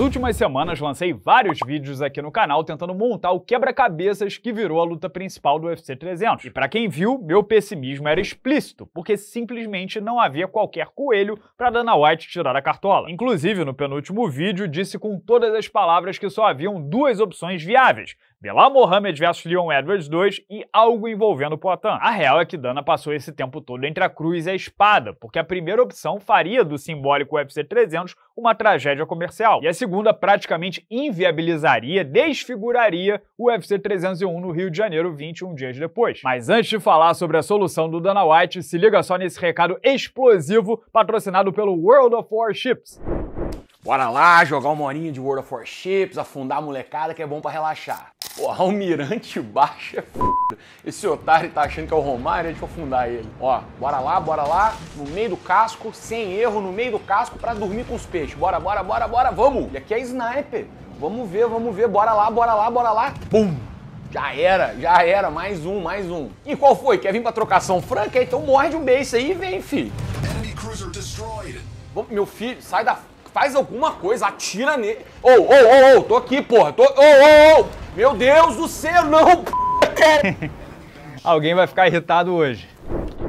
últimas semanas lancei vários vídeos aqui no canal tentando montar o quebra-cabeças que virou a luta principal do UFC 300. E para quem viu, meu pessimismo era explícito, porque simplesmente não havia qualquer coelho para Dana White tirar a cartola. Inclusive, no penúltimo vídeo, disse com todas as palavras que só haviam duas opções viáveis, Belal Mohamed versus Leon Edwards 2 e algo envolvendo Poitin. A real é que Dana passou esse tempo todo entre a cruz e a espada, porque a primeira opção faria do simbólico UFC 300 uma tragédia comercial, e a segunda praticamente inviabilizaria, desfiguraria o UFC 301 no Rio de Janeiro 21 dias depois. Mas antes de falar sobre a solução do Dana White, se liga só nesse recado explosivo patrocinado pelo World of Warships. Bora lá jogar uma horinha de World of Warships, afundar a molecada que é bom para relaxar. O Almirante Baixa é Esse otário tá achando que é o Romário, a gente vai fundar ele. Ó, bora lá, bora lá, no meio do casco, sem erro, no meio do casco para dormir com os peixes. Bora, bora, bora, bora, vamos! E aqui é sniper. Vamos ver, vamos ver, bora lá, bora lá, bora lá. Pum! Já era, já era, mais um, mais um. E qual foi? Quer vir pra trocação franca? Então de um beijo aí e vem, fi. Meu filho, sai da... Faz alguma coisa, atira nele. Ô, ô, ô, ô, tô aqui, porra. Tô... Ô, ô, ô! Meu Deus do céu, não, p... Alguém vai ficar irritado hoje.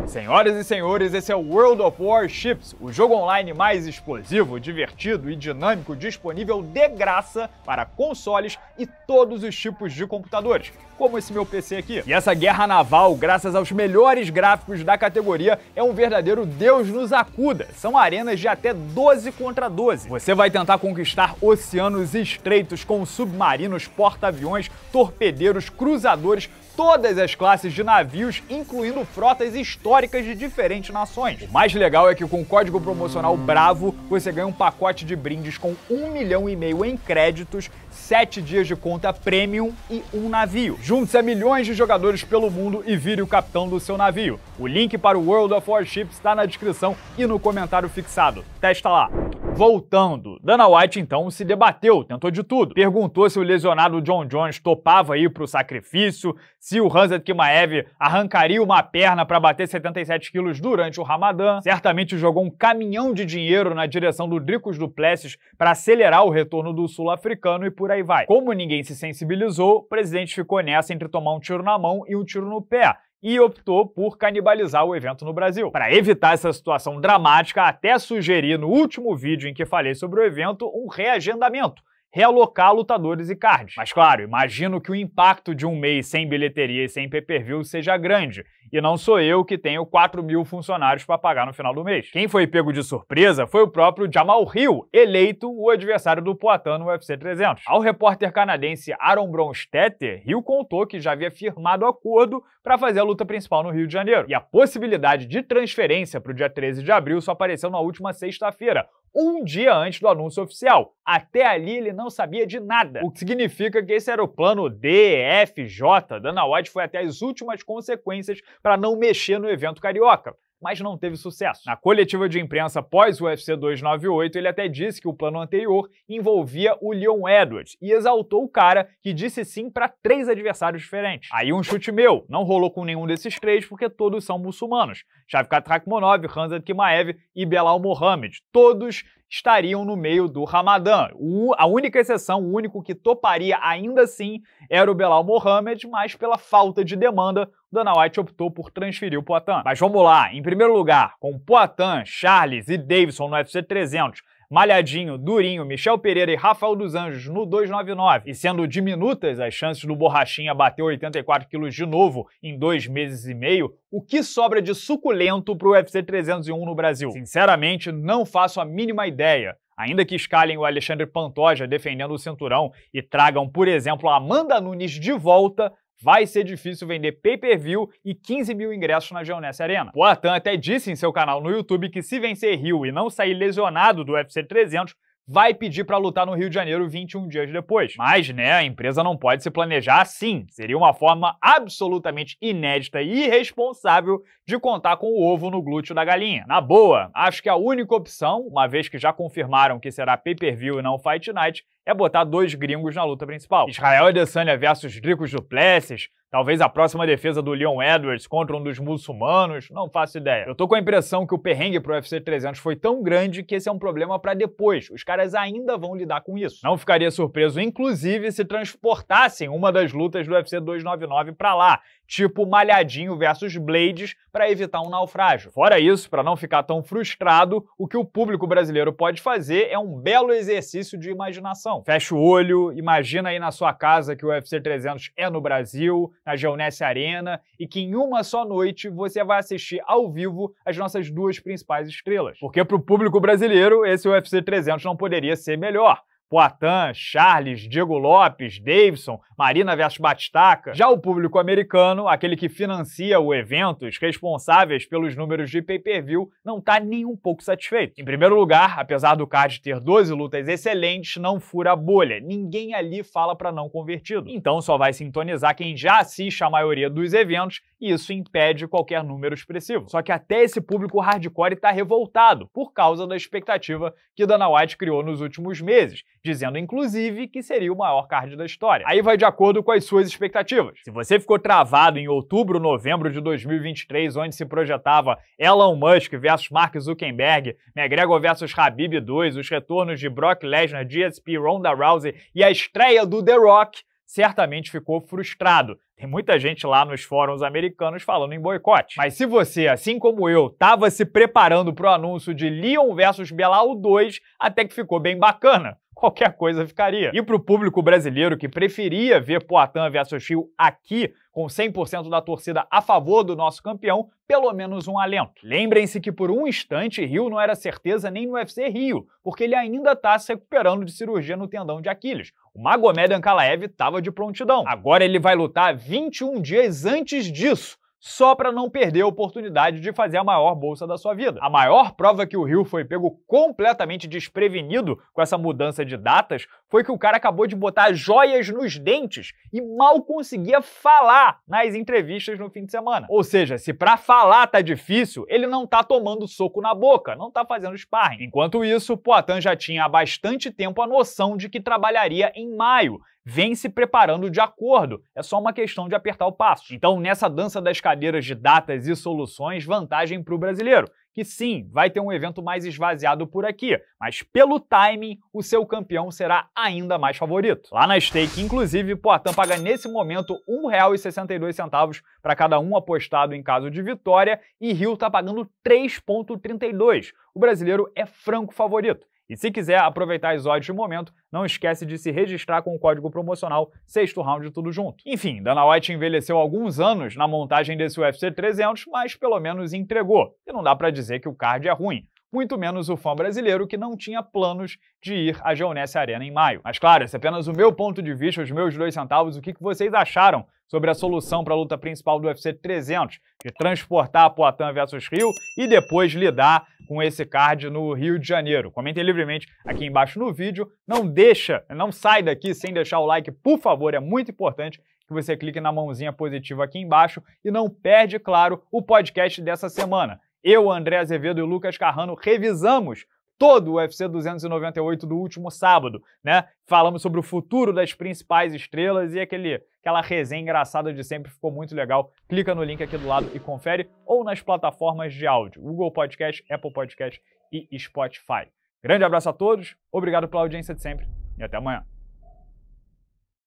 Senhoras e senhores, esse é o World of Warships, o jogo online mais explosivo, divertido e dinâmico disponível de graça para consoles e todos os tipos de computadores como esse meu PC aqui. E essa guerra naval, graças aos melhores gráficos da categoria, é um verdadeiro Deus nos acuda. São arenas de até 12 contra 12. Você vai tentar conquistar oceanos estreitos com submarinos, porta-aviões, torpedeiros, cruzadores, todas as classes de navios, incluindo frotas históricas de diferentes nações. O mais legal é que com o código promocional BRAVO, você ganha um pacote de brindes com um milhão e meio em créditos, sete dias de conta premium e um navio. Junte-se a milhões de jogadores pelo mundo e vire o capitão do seu navio. O link para o World of Warships está na descrição e no comentário fixado. Testa lá! Voltando, Dana White então se debateu, tentou de tudo. Perguntou se o lesionado John Jones topava ir para o sacrifício, se o Hanzad Kimaev arrancaria uma perna para bater 77 quilos durante o Ramadã. Certamente jogou um caminhão de dinheiro na direção do Dricos Duplessis para acelerar o retorno do sul-africano e por aí vai. Como ninguém se sensibilizou, o presidente ficou nessa entre tomar um tiro na mão e um tiro no pé e optou por canibalizar o evento no Brasil. Para evitar essa situação dramática, até sugeri no último vídeo em que falei sobre o evento um reagendamento. Realocar lutadores e cards. Mas claro, imagino que o impacto de um mês sem bilheteria e sem pay-per-view seja grande, e não sou eu que tenho 4 mil funcionários para pagar no final do mês. Quem foi pego de surpresa foi o próprio Jamal Hill, eleito o adversário do Poitin no UFC 300. Ao repórter canadense Aaron Bronstetter, Hill contou que já havia firmado acordo para fazer a luta principal no Rio de Janeiro. E a possibilidade de transferência para o dia 13 de abril só apareceu na última sexta-feira, um dia antes do anúncio oficial. Até ali ele não sabia de nada, o que significa que esse era o plano D, F, J. Dana White foi até as últimas consequências para não mexer no evento carioca mas não teve sucesso. Na coletiva de imprensa pós o UFC 298, ele até disse que o plano anterior envolvia o Leon Edwards e exaltou o cara que disse sim para três adversários diferentes. Aí um chute meu, não rolou com nenhum desses três porque todos são muçulmanos. Shavkat Rakhmonov, Hamzat Kimaev e Belal Mohamed, todos estariam no meio do Ramadã. O, a única exceção, o único que toparia ainda assim era o Belal Mohamed, mas pela falta de demanda, Dana White optou por transferir o Poitin. Mas vamos lá, em primeiro lugar, com Poitin, Charles e Davidson no UFC 300 Malhadinho, Durinho, Michel Pereira e Rafael dos Anjos no 299. E sendo diminutas as chances do Borrachinha bater 84 quilos de novo em dois meses e meio, o que sobra de suculento para o UFC 301 no Brasil? Sinceramente, não faço a mínima ideia. Ainda que escalem o Alexandre Pantoja defendendo o cinturão e tragam, por exemplo, a Amanda Nunes de volta, vai ser difícil vender pay-per-view e 15 mil ingressos na Geoness Arena. O Atan até disse em seu canal no YouTube que se vencer Rio e não sair lesionado do UFC 300, vai pedir para lutar no Rio de Janeiro 21 dias depois. Mas, né, a empresa não pode se planejar assim. Seria uma forma absolutamente inédita e irresponsável de contar com o ovo no glúteo da galinha. Na boa, acho que a única opção, uma vez que já confirmaram que será pay-per-view e não Fight Night, é botar dois gringos na luta principal. Israel Adesanya versus Dricos Duplessis, talvez a próxima defesa do Leon Edwards contra um dos muçulmanos, não faço ideia. Eu tô com a impressão que o perrengue pro UFC 300 foi tão grande que esse é um problema para depois. Os caras ainda vão lidar com isso. Não ficaria surpreso, inclusive, se transportassem uma das lutas do UFC 299 para lá, tipo Malhadinho versus Blades, para evitar um naufrágio. Fora isso, para não ficar tão frustrado, o que o público brasileiro pode fazer é um belo exercício de imaginação. Então, fecha o olho, imagina aí na sua casa que o UFC 300 é no Brasil, na Geonesse Arena, e que em uma só noite você vai assistir ao vivo as nossas duas principais estrelas. Porque para o público brasileiro, esse UFC 300 não poderia ser melhor. Poitin, Charles, Diego Lopes, Davidson, Marina vs Batistaca. Já o público americano, aquele que financia o evento, os responsáveis pelos números de pay-per-view, não está nem um pouco satisfeito. Em primeiro lugar, apesar do card ter 12 lutas excelentes, não fura a bolha. Ninguém ali fala para não convertido. Então só vai sintonizar quem já assiste a maioria dos eventos e isso impede qualquer número expressivo. Só que até esse público hardcore está revoltado por causa da expectativa que Dana White criou nos últimos meses, dizendo inclusive que seria o maior card da história. Aí vai de acordo com as suas expectativas. Se você ficou travado em outubro, novembro de 2023, onde se projetava Elon Musk versus Mark Zuckerberg, McGregor versus Habib 2, os retornos de Brock Lesnar, GSP, Ronda Rousey e a estreia do The Rock, certamente ficou frustrado. Tem muita gente lá nos fóruns americanos falando em boicote. Mas se você, assim como eu, estava se preparando para o anúncio de Leon versus Belal 2, até que ficou bem bacana qualquer coisa ficaria. E para o público brasileiro que preferia ver Poitin versus Hill aqui com 100% da torcida a favor do nosso campeão, pelo menos um alento. Lembrem-se que por um instante Rio não era certeza nem no UFC Rio, porque ele ainda está se recuperando de cirurgia no tendão de Aquiles. O Magomed Ankalaev estava de prontidão. Agora ele vai lutar 21 dias antes disso só para não perder a oportunidade de fazer a maior bolsa da sua vida. A maior prova que o Rio foi pego completamente desprevenido com essa mudança de datas foi que o cara acabou de botar joias nos dentes e mal conseguia falar nas entrevistas no fim de semana. Ou seja, se para falar tá difícil, ele não tá tomando soco na boca, não tá fazendo sparring. Enquanto isso, Poitin já tinha há bastante tempo a noção de que trabalharia em maio, vem se preparando de acordo, é só uma questão de apertar o passo. Então, nessa dança das cadeiras de datas e soluções, vantagem para o brasileiro, que sim, vai ter um evento mais esvaziado por aqui, mas pelo timing, o seu campeão será ainda mais favorito. Lá na stake, inclusive, Poitin paga nesse momento R$ 1,62 para cada um apostado em caso de vitória e Rio está pagando 3,32. O brasileiro é franco favorito. E se quiser aproveitar as odds de momento, não esquece de se registrar com o código promocional sexto round tudo junto. Enfim, Dana White envelheceu alguns anos na montagem desse UFC 300, mas pelo menos entregou. E não dá para dizer que o card é ruim muito menos o fã brasileiro que não tinha planos de ir à Geonesse Arena em maio. Mas claro, esse é apenas o meu ponto de vista, os meus dois centavos, o que vocês acharam sobre a solução para a luta principal do UFC 300, de transportar a Poitin versus Rio e depois lidar com esse card no Rio de Janeiro. Comentem livremente aqui embaixo no vídeo, não deixa, não sai daqui sem deixar o like, por favor, é muito importante que você clique na mãozinha positiva aqui embaixo e não perde, claro, o podcast dessa semana eu, André Azevedo e o Lucas Carrano revisamos todo o UFC 298 do último sábado, né? Falamos sobre o futuro das principais estrelas e aquele, aquela resenha engraçada de sempre ficou muito legal. Clica no link aqui do lado e confere ou nas plataformas de áudio, Google Podcast, Apple Podcast e Spotify. Grande abraço a todos, obrigado pela audiência de sempre e até amanhã.